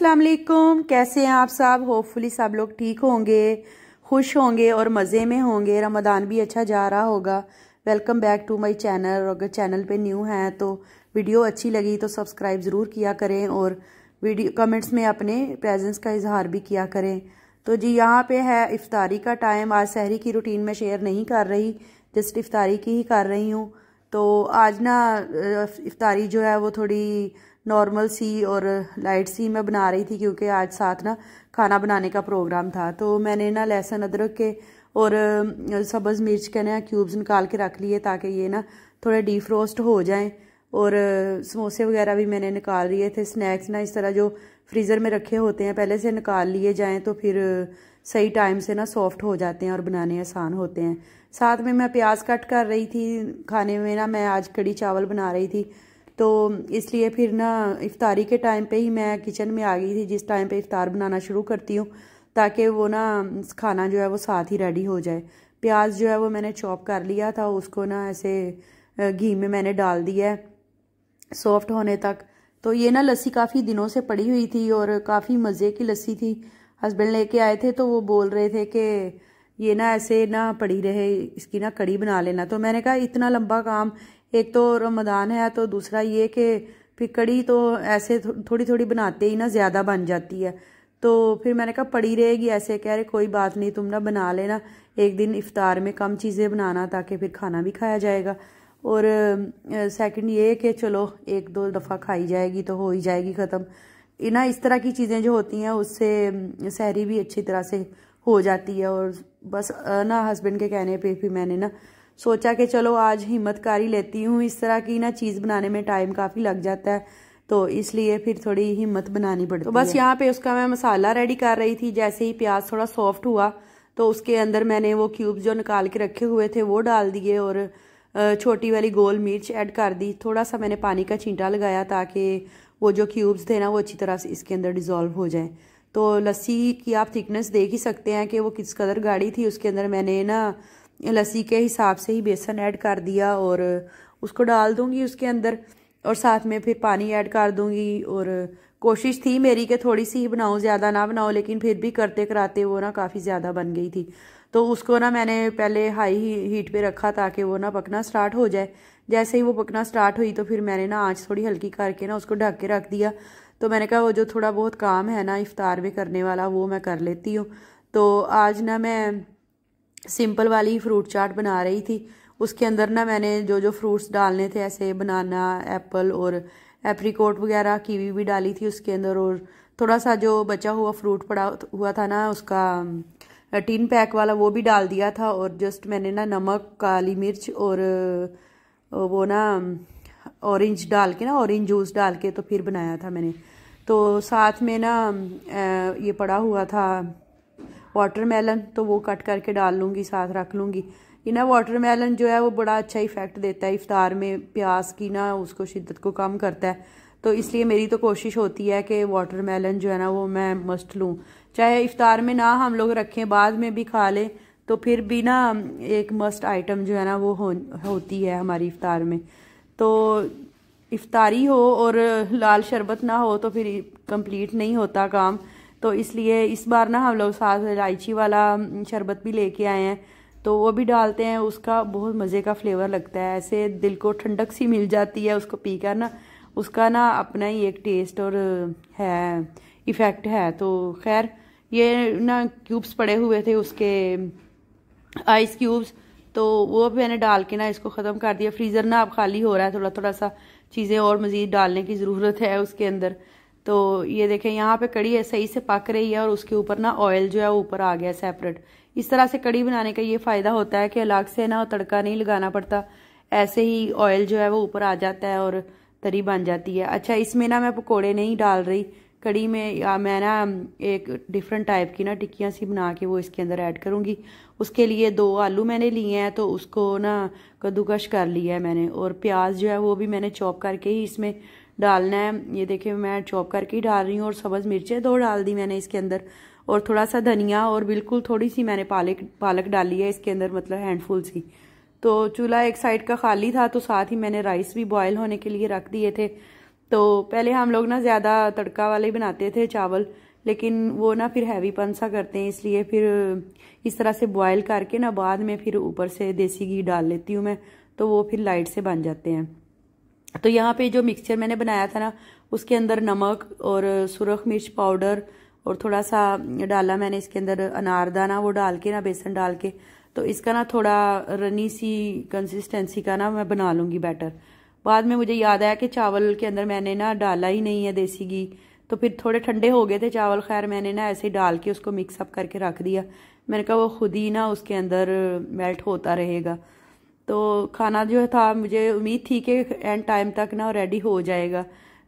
असलम कैसे हैं आप सब होपफुली सब लोग ठीक होंगे खुश होंगे और मज़े में होंगे रमदान भी अच्छा जा रहा होगा welcome back to my channel और अगर चैनल पे न्यू हैं तो वीडियो अच्छी लगी तो सब्सक्राइब ज़रूर किया करें और वीडियो कमेंट्स में अपने प्रेजेंस का इजहार भी किया करें तो जी यहाँ पे है इफ़ारी का टाइम आज शहरी की रूटीन में शेयर नहीं कर रही जस्ट इफ़ारी की ही कर रही हूँ तो आज ना इफ़ारी जो है वो थोड़ी नॉर्मल सी और लाइट सी मैं बना रही थी क्योंकि आज साथ ना खाना बनाने का प्रोग्राम था तो मैंने ना लहसुन अदरक के और सब्ज़ मिर्च के ना क्यूब्स निकाल के रख लिए ताकि ये ना थोड़े डीफ्रोस्ट हो जाएं और समोसे वगैरह भी मैंने निकाल लिए थे स्नैक्स ना इस तरह जो फ्रीज़र में रखे होते हैं पहले से निकाल लिए जाएँ तो फिर सही टाइम से ना सॉफ्ट हो जाते हैं और बनाने आसान होते हैं साथ में मैं प्याज कट कर रही थी खाने में ना मैं आज कड़ी चावल बना रही थी तो इसलिए फिर ना इफ्तारी के टाइम पे ही मैं किचन में आ गई थी जिस टाइम पे इफ़ार बनाना शुरू करती हूँ ताकि वो ना खाना जो है वो साथ ही रेडी हो जाए प्याज जो है वो मैंने चॉप कर लिया था उसको ना ऐसे घी में मैंने डाल दिया है सॉफ्ट होने तक तो ये ना लस्सी काफ़ी दिनों से पड़ी हुई थी और काफ़ी मज़े की लस्सी थी हस्बैंड लेके आए थे तो वो बोल रहे थे कि ये ना ऐसे ना पड़ी रहे इसकी ना कड़ी बना लेना तो मैंने कहा इतना लंबा काम एक तो रमदान है तो दूसरा ये कि फिर कड़ी तो ऐसे थोड़ी थोड़ी बनाते ही ना ज़्यादा बन जाती है तो फिर मैंने कहा पड़ी रहेगी ऐसे कह रहे कोई बात नहीं तुम ना बना लेना एक दिन इफ्तार में कम चीज़ें बनाना ताकि फिर खाना भी खाया जाएगा और सेकंड ये कि चलो एक दो दफ़ा खाई जाएगी तो हो ही जाएगी ख़त्म ना इस तरह की चीज़ें जो होती हैं उससे सहरी भी अच्छी तरह से हो जाती है और बस ना हस्बैंड के कहने पे भी मैंने ना सोचा कि चलो आज हिम्मत कारी लेती हूँ इस तरह की ना चीज़ बनाने में टाइम काफ़ी लग जाता है तो इसलिए फिर थोड़ी हिम्मत बनानी पड़ती तो बस यहाँ पे उसका मैं मसाला रेडी कर रही थी जैसे ही प्याज थोड़ा सॉफ्ट हुआ तो उसके अंदर मैंने वो क्यूब जो निकाल के रखे हुए थे वो डाल दिए और छोटी वाली गोल मिर्च ऐड कर दी थोड़ा सा मैंने पानी का छींटा लगाया ताकि वो जो क्यूब्स थे ना वो अच्छी तरह से इसके अंदर डिज़ोल्व हो जाए तो लस्सी की आप थिकनेस देख ही सकते हैं कि वो किस कदर गाढ़ी थी उसके अंदर मैंने ना लस्सी के हिसाब से ही बेसन ऐड कर दिया और उसको डाल दूँगी उसके अंदर और साथ में फिर पानी ऐड कर दूँगी और कोशिश थी मेरी कि थोड़ी सी ही बनाऊँ ज़्यादा ना बनाऊँ लेकिन फिर भी करते कराते वो ना काफ़ी ज़्यादा बन गई थी तो उसको ना मैंने पहले हाई हीट पे रखा ताकि वो ना पकना स्टार्ट हो जाए जैसे ही वो पकना स्टार्ट हुई तो फिर मैंने ना आँच थोड़ी हल्की करके ना उसको ढक के रख दिया तो मैंने कहा वो जो थोड़ा बहुत काम है ना इफ़ार में करने वाला वो मैं कर लेती हूँ तो आज ना मैं सिंपल वाली फ्रूट चाट बना रही थी उसके अंदर ना मैंने जो जो फ्रूट्स डालने थे ऐसे बनाना एप्पल और एप्रीकोट वगैरह कीवी भी डाली थी उसके अंदर और थोड़ा सा जो बचा हुआ फ्रूट पड़ा हुआ था ना उसका टिन पैक वाला वो भी डाल दिया था और जस्ट मैंने ना नमक काली मिर्च और वो ना ऑरेंज डाल के ना ऑरेंज जूस डाल के तो फिर बनाया था मैंने तो साथ में ना ये पड़ा हुआ था वाटरमेलन तो वो कट करके डाल लूँगी साथ रख लूँगी ये ना वाटरमेलन जो है वो बड़ा अच्छा इफ़ेक्ट देता है इफ़ार में प्यास की ना उसको शिद्दत को कम करता है तो इसलिए मेरी तो कोशिश होती है कि वाटरमेलन जो है ना वो मैं मस्ट लूँ चाहे इफ़ार में ना हम लोग रखें बाद में भी खा लें तो फिर भी ना एक मस्ट आइटम जो है ना वो हो, होती है हमारी इफ़ार में तो इफ़ारी हो और लाल शरबत ना हो तो फिर कंप्लीट नहीं होता काम तो इसलिए इस बार ना हम लोग साथ इलायची वाला शरबत भी लेके आए हैं तो वो भी डालते हैं उसका बहुत मज़े का फ्लेवर लगता है ऐसे दिल को ठंडक सी मिल जाती है उसको पी कर ना उसका ना अपना ही एक टेस्ट और है इफ़ेक्ट है तो खैर ये ना क्यूब्स पड़े हुए थे उसके आइस क्यूब्स तो वो मैंने डाल के ना इसको ख़त्म कर दिया फ्रीज़र ना अब खाली हो रहा है थोड़ा थोड़ा सा चीज़ें और मज़ीद डालने की ज़रूरत है उसके अंदर तो ये देखें यहाँ पे कड़ी सही से पक रही है और उसके ऊपर ना ऑयल जो है ऊपर आ गया सेपरेट इस तरह से कड़ी बनाने का ये फ़ायदा होता है कि अलग से ना तड़का नहीं लगाना पड़ता ऐसे ही ऑयल जो है वो ऊपर आ जाता है और तरी बन जाती है अच्छा इसमें ना मैं पकोड़े नहीं डाल रही कड़ी में या मैं ना एक डिफरेंट टाइप की ना टिक्कियाँ सी बना के वो इसके अंदर ऐड करूँगी उसके लिए दो आलू मैंने लिए हैं तो उसको ना कद्दूकश कर लिया है मैंने और प्याज जो है वो भी मैंने चॉप करके ही इसमें डालना है ये देखिए मैं चॉप करके ही डाल रही हूँ और सब्ज़ मिर्चें दो डाल दी मैंने इसके अंदर और थोड़ा सा धनिया और बिल्कुल थोड़ी सी मैंने पालक पालक डाली है इसके अंदर मतलब हैंडफुल सी तो चूल्हा एक साइड का खाली था तो साथ ही मैंने राइस भी बॉयल होने के लिए रख दिए थे तो पहले हम लोग ना ज़्यादा तड़का वाले बनाते थे चावल लेकिन वो ना फिर हैवी सा करते हैं इसलिए फिर इस तरह से बॉयल करके ना बाद में फिर ऊपर से देसी घी डाल लेती हूँ मैं तो वो फिर लाइट से बन जाते हैं तो यहाँ पे जो मिक्सचर मैंने बनाया था ना उसके अंदर नमक और सुरख मिर्च पाउडर और थोड़ा सा डाला मैंने इसके अंदर अनारदाना वो डाल के ना बेसन डाल के तो इसका ना थोड़ा रनी सी कंसिस्टेंसी का ना मैं बना लूँगी बैटर बाद में मुझे याद आया कि चावल के अंदर मैंने ना डाला ही नहीं है देसी घी तो फिर थोड़े ठंडे हो गए थे चावल खैर मैंने ना ऐसे ही डाल के उसको मिक्सअप करके रख दिया मैंने कहा वो खुद ही ना उसके अंदर मेल्ट होता रहेगा तो खाना जो था मुझे उम्मीद थी कि एंड टाइम तक ना रेडी हो जाएगा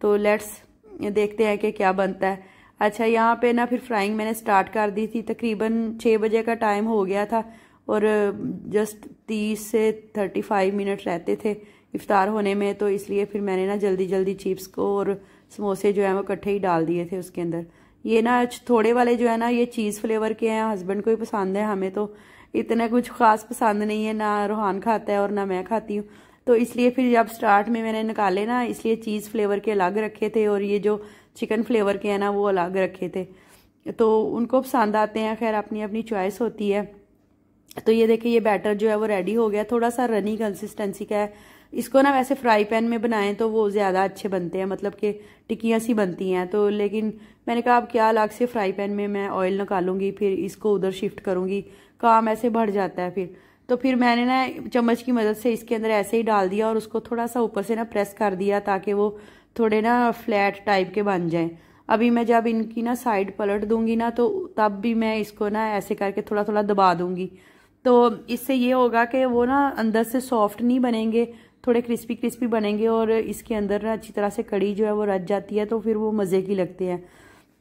तो लेट्स देखते हैं कि क्या बनता है अच्छा यहाँ पे ना फिर फ्राइंग मैंने स्टार्ट कर दी थी तकरीबन छः बजे का टाइम हो गया था और जस्ट तीस से थर्टी फाइव मिनट रहते थे इफ़ार होने में तो इसलिए फिर मैंने ना जल्दी जल्दी चिप्स को और समोसे जो है वो इकट्ठे ही डाल दिए थे उसके अंदर ये ना थोड़े वाले जो है ना ये चीज़ फ्लेवर के हैं हस्बैंड को ही पसंद है हमें तो इतना कुछ ख़ास पसंद नहीं है ना रूहान खाता है और ना मैं खाती हूँ तो इसलिए फिर जब स्टार्ट में मैंने निकाले ना इसलिए चीज़ फ्लेवर के अलग रखे थे और ये जो चिकन फ्लेवर के हैं ना वो अलग रखे थे तो उनको पसंद आते हैं खैर अपनी अपनी चॉइस होती है तो ये देखिए ये बैटर जो है वो रेडी हो गया थोड़ा सा रनी कंसिस्टेंसी का है इसको ना वैसे फ्राई पैन में बनाएं तो वो ज़्यादा अच्छे बनते हैं मतलब कि टिक्कियाँ सी बनती हैं तो लेकिन मैंने कहा अब क्या अलग से फ्राई पैन में मैं ऑयल निकालूंगी फिर इसको उधर शिफ्ट करूंगी काम ऐसे बढ़ जाता है फिर तो फिर मैंने ना चम्मच की मदद से इसके अंदर ऐसे ही डाल दिया और उसको थोड़ा सा ऊपर से ना प्रेस कर दिया ताकि वो थोड़े ना फ्लैट टाइप के बन जाए अभी मैं जब इनकी ना साइड पलट दूंगी ना तो तब भी मैं इसको ना ऐसे करके थोड़ा थोड़ा दबा दूंगी तो इससे ये होगा कि वो ना अंदर से सॉफ्ट नहीं बनेंगे थोड़े क्रिस्पी क्रिस्पी बनेंगे और इसके अंदर ना अच्छी तरह से कड़ी जो है वो रच जाती है तो फिर वो मज़े की लगती है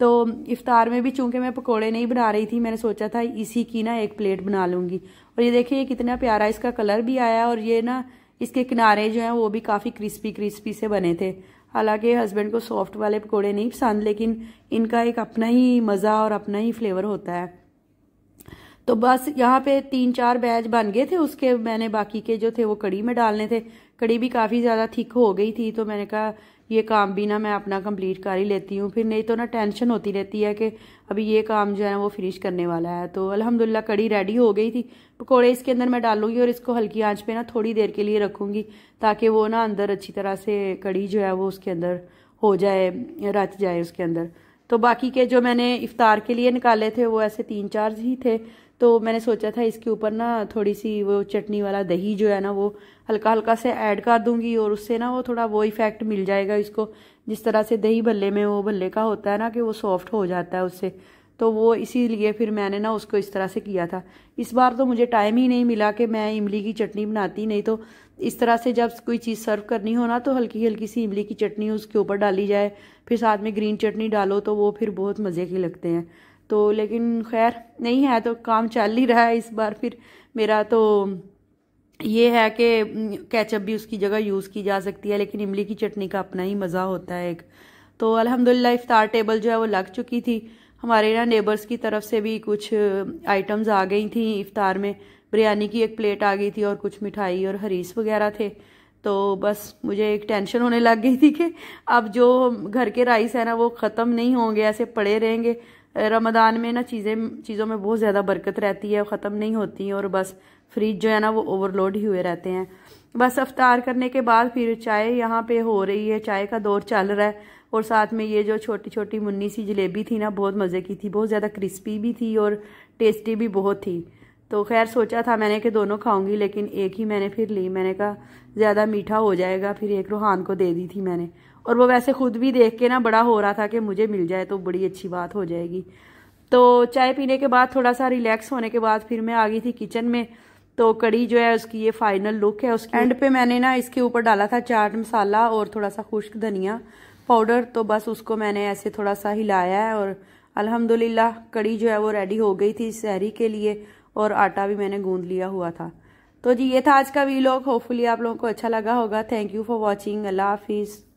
तो इफ्तार में भी चूंकि मैं पकोड़े नहीं बना रही थी मैंने सोचा था इसी की ना एक प्लेट बना लूँगी और ये देखिए ये कितना प्यारा इसका कलर भी आया और ये ना इसके किनारे जो हैं वो भी काफ़ी क्रिस्पी क्रिस्पी से बने थे हालांकि हस्बैंड को सॉफ्ट वाले पकोड़े नहीं पसंद लेकिन इनका एक अपना ही मज़ा और अपना ही फ्लेवर होता है तो बस यहाँ पे तीन चार बैच बन गए थे उसके मैंने बाकी के जो थे वो कड़ी में डालने थे कड़ी भी काफ़ी ज़्यादा थिक हो गई थी तो मैंने कहा ये काम भी ना मैं अपना कंप्लीट कर ही लेती हूँ फिर नहीं तो ना टेंशन होती रहती है कि अभी ये काम जो है ना वो फिनिश करने वाला है तो अल्हम्दुलिल्लाह कड़ी रेडी हो गई थी पकोड़े इसके अंदर मैं डालूंगी और इसको हल्की आंच पे ना थोड़ी देर के लिए रखूंगी ताकि वो ना अंदर अच्छी तरह से कड़ी जो है वो उसके अंदर हो जाए रच जाए उसके अंदर तो बाकी के जो मैंने इफ़ार के लिए निकाले थे वो ऐसे तीन चार ही थे तो मैंने सोचा था इसके ऊपर ना थोड़ी सी वो चटनी वाला दही जो है ना वो हल्का हल्का से ऐड कर दूंगी और उससे ना वो थोड़ा वो इफ़ेक्ट मिल जाएगा इसको जिस तरह से दही भल्ले में वो भल्ले का होता है ना कि वो सॉफ्ट हो जाता है उससे तो वो इसीलिए फिर मैंने ना उसको इस तरह से किया था इस बार तो मुझे टाइम ही नहीं मिला कि मैं इमली की चटनी बनाती नहीं तो इस तरह से जब कोई चीज़ सर्व करनी हो ना तो हल्की हल्की सी इमली की चटनी उसके ऊपर डाली जाए फिर साथ में ग्रीन चटनी डालो तो वो फिर बहुत मज़े के लगते हैं तो लेकिन खैर नहीं है तो काम चल ही रहा है इस बार फिर मेरा तो ये है कि कैचअप भी उसकी जगह यूज़ की जा सकती है लेकिन इमली की चटनी का अपना ही मज़ा होता है एक तो अल्हम्दुलिल्लाह इफ्तार टेबल जो है वो लग चुकी थी हमारे यहाँ नेबर्स की तरफ से भी कुछ आइटम्स आ गई थी इफ्तार में बिरयानी की एक प्लेट आ गई थी और कुछ मिठाई और हरीस वगैरह थे तो बस मुझे एक टेंशन होने लग गई थी कि अब जो घर के राइस है ना वो ख़त्म नहीं होंगे ऐसे पड़े रहेंगे रमदान में ना चीज़ें चीज़ों में बहुत ज़्यादा बरकत रहती है ख़त्म नहीं होती और बस फ्रिज जो है ना वो ओवरलोड ही हुए रहते हैं बस अफ्तार करने के बाद फिर चाय यहाँ पे हो रही है चाय का दौर चल रहा है और साथ में ये जो छोटी छोटी मुन्नी सी जलेबी थी ना बहुत मज़े की थी बहुत ज़्यादा क्रिस्पी भी थी और टेस्टी भी बहुत थी तो खैर सोचा था मैंने कि दोनों खाऊंगी लेकिन एक ही मैंने फिर ली मैंने कहा ज़्यादा मीठा हो जाएगा फिर एक रूहान को दे दी थी मैंने और वो वैसे खुद भी देख के ना बड़ा हो रहा था कि मुझे मिल जाए तो बड़ी अच्छी बात हो जाएगी तो चाय पीने के बाद थोड़ा सा रिलैक्स होने के बाद फिर मैं आ गई थी किचन में तो कड़ी जो है उसकी ये फाइनल लुक है उसके एंड पे मैंने ना इसके ऊपर डाला था चाट मसाला और थोड़ा सा खुश्क धनिया पाउडर तो बस उसको मैंने ऐसे थोड़ा सा हिलाया है और अल्हम्दुलिल्लाह कड़ी जो है वो रेडी हो गई थी सहरी के लिए और आटा भी मैंने गूंद लिया हुआ था तो जी ये था आज का वीलॉग होपफुली आप लोगों को अच्छा लगा होगा थैंक यू फॉर वॉचिंग अल्लाह हाफिज़